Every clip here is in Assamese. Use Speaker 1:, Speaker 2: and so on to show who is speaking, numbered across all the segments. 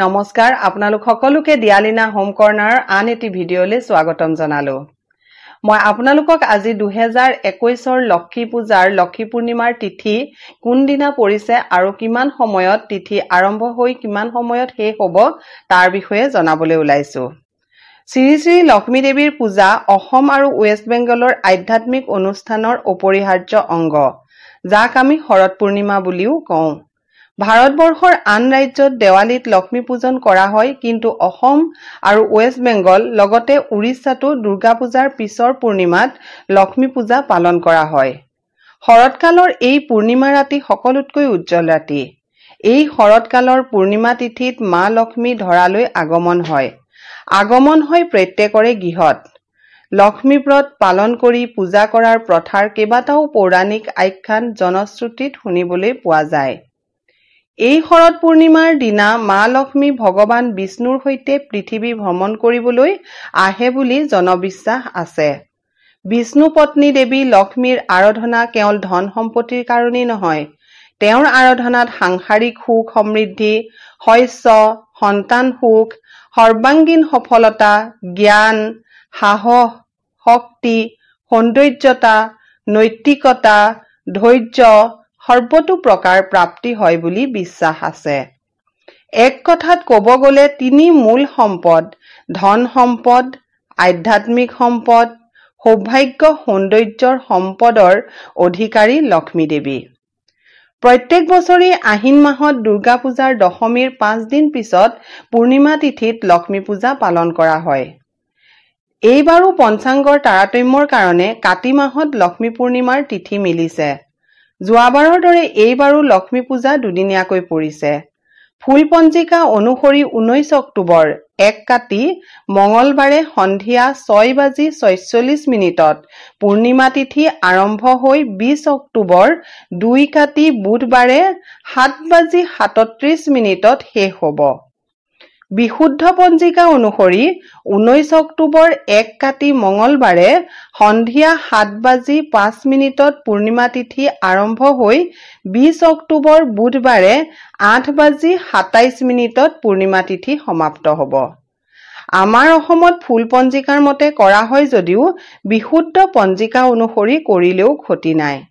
Speaker 1: নমস্কাৰ আপোনালোক সকলোকে দিয়ালিনা হোম কৰ্ণাৰৰ আন এটি ভিডিঅ'লৈ স্বাগতম জনালোঁ মই আপোনালোকক আজি দুহেজাৰ একৈছৰ লক্ষী পূজাৰ লক্ষী পূৰ্ণিমাৰ তিথি কোনদিনা পৰিছে আৰু কিমান সময়ত তিথি আৰম্ভ হৈ কিমান সময়ত শেষ হ'ব তাৰ বিষয়ে জনাবলৈ ওলাইছোঁ শ্ৰী শ্ৰী লক্ষ্মী দেৱীৰ পূজা অসম আৰু ৱেষ্ট বেংগলৰ আধ্যাত্মিক অনুষ্ঠানৰ অপৰিহাৰ্য অংগ যাক আমি শৰৎ পূৰ্ণিমা বুলিও কওঁ ভাৰতবৰ্ষৰ আন ৰাজ্যত দেৱালীত লক্ষ্মী পূজন কৰা হয় কিন্তু অসম আৰু ৱেষ্ট বেংগল লগতে উৰিষ্যাতো দুৰ্গা পূজাৰ পিছৰ পূৰ্ণিমাত লক্ষ্মী পূজা পালন কৰা হয় শৰৎকালৰ এই পূৰ্ণিমা ৰাতি সকলোতকৈ উজ্জ্বল ৰাতি এই শৰৎকালৰ পূৰ্ণিমা তিথিত মা লক্ষ্মী ধৰালৈ আগমন হয় আগমন হয় প্ৰত্যেকৰে গৃহত লক্ষ্মী ব্ৰত পালন কৰি পূজা কৰাৰ প্ৰথাৰ কেইবাটাও পৌৰাণিক আখ্যান জনশ্ৰুতিত শুনিবলৈ পোৱা যায় এই শৰত পূৰ্ণিমাৰ দিনা মা লক্ষ্মী ভগৱান বিষ্ণুৰ সৈতে পৃথিৱী ভ্ৰমণ কৰিবলৈ আহে বুলি জনবিশ্বাস আছে বিষ্ণু পত্নী দেৱী লক্ষ্মীৰ আৰাধনা কেৱল ধন সম্পত্তিৰ কাৰণেই নহয় তেওঁৰ আৰাধনাত সাংসাৰিক সুখ সমৃদ্ধি শস্য সন্তান সুখ সৰ্বাংগীন সফলতা জ্ঞান সাহস শক্তি সৌন্দৰ্যতা নৈতিকতা ধৈৰ্য সৰ্বতো প্ৰকাৰ প্ৰাপ্তি হয় বুলি বিশ্বাস আছে এক কথাত ক'ব গ'লে তিনি মূল সম্পদ ধন সম্পদ আধ্যাত্মিক সম্পদ সৌভাগ্য সৌন্দৰ্যৰ সম্পদৰ অধিকাৰী লক্ষ্মী দেৱী প্ৰত্যেক বছৰেই আহিন মাহত দুৰ্গা পূজাৰ দশমীৰ পাঁচদিন পিছত পূৰ্ণিমা তিথিত লক্ষ্মী পূজা পালন কৰা হয় এইবাৰো পঞ্চাংগৰ তাৰতম্যৰ কাৰণে কাতি মাহত লক্ষ্মী পূৰ্ণিমাৰ তিথি মিলিছে যোৱাবাৰৰ দৰে এইবাৰো লক্ষ্মী পূজা দুদিনীয়াকৈ পৰিছে ফুল পঞ্জিকা অনুসৰি ঊনৈছ অক্টোবৰ এক কাতি মঙলবাৰে সন্ধিয়া ছয় বাজি ছয়চল্লিছ মিনিটত পূৰ্ণিমা তিথি আৰম্ভ হৈ বিছ অক্টোবৰ দুই কাতি বুধবাৰে সাত বাজি সাতত্ৰিছ মিনিটত শেষ হ'ব বিশুদ্ধ পঞ্জিকা অনুসৰি ঊনৈছ অক্টোবৰ এক কাতি মঙলবাৰে সন্ধিয়া সাত বাজি পাঁচ মিনিটত পূৰ্ণিমা তিথি আৰম্ভ হৈ বিছ অক্টোবৰ বুধবাৰে আঠ বাজি সাতাইছ মিনিটত পূৰ্ণিমা তিথি সমাপ্ত হ'ব আমাৰ অসমত ফুল পঞ্জিকাৰ মতে কৰা হয় যদিও বিশুদ্ধ পঞ্জিকা অনুসৰি কৰিলেও ক্ষতি নাই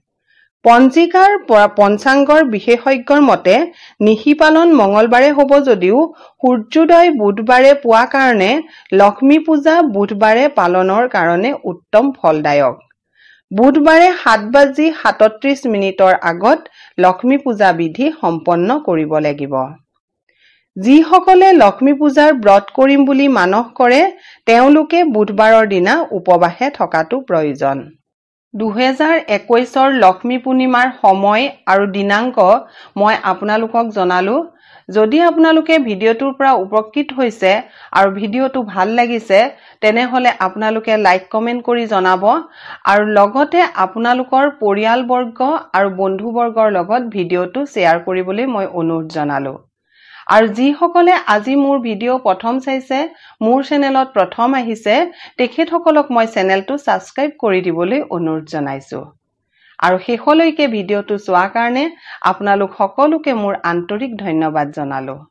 Speaker 1: পঞ্জিকাৰ পৰা পঞ্চাংগৰ বিশেষজ্ঞৰ মতে নিশিপালন মঙলবাৰে হ'ব যদিও সূৰ্যোদয় বুধবাৰে পোৱা কাৰণে লক্ষ্মী পূজা বুধবাৰে পালনৰ কাৰণে উত্তম ফলদায়ক বুধবাৰে সাত বাজি সাতত্ৰিশ মিনিটৰ আগত লক্ষ্মী পূজা বিধি সম্পন্ন কৰিব লাগিব যিসকলে লক্ষ্মী পূজাৰ ব্ৰত কৰিম বুলি মানস কৰে তেওঁলোকে বুধবাৰৰ দিনা উপবাসে থকাটো প্ৰয়োজন দুহেজাৰ একৈছৰ লক্ষ্মী পূৰ্ণিমাৰ সময় আৰু দিনাংক মই আপোনালোকক জনালোঁ যদি আপোনালোকে ভিডিঅ'টোৰ পৰা উপকৃত হৈছে আৰু ভিডিঅ'টো ভাল লাগিছে তেনেহ'লে আপোনালোকে লাইক কমেণ্ট কৰি জনাব আৰু লগতে আপোনালোকৰ পৰিয়ালবৰ্গ আৰু বন্ধুবৰ্গৰ লগত ভিডিঅ'টো শ্বেয়াৰ কৰিবলৈ মই অনুৰোধ জনালোঁ আৰু যিসকলে আজি মোৰ ভিডিঅ' প্ৰথম চাইছে মোৰ চেনেলত প্ৰথম আহিছে তেখেতসকলক মই চেনেলটো ছাবস্ক্ৰাইব কৰি দিবলৈ অনুৰোধ জনাইছোঁ আৰু শেষলৈকে ভিডিঅ'টো চোৱাৰ কাৰণে আপোনালোক সকলোকে মোৰ আন্তৰিক ধন্যবাদ জনালোঁ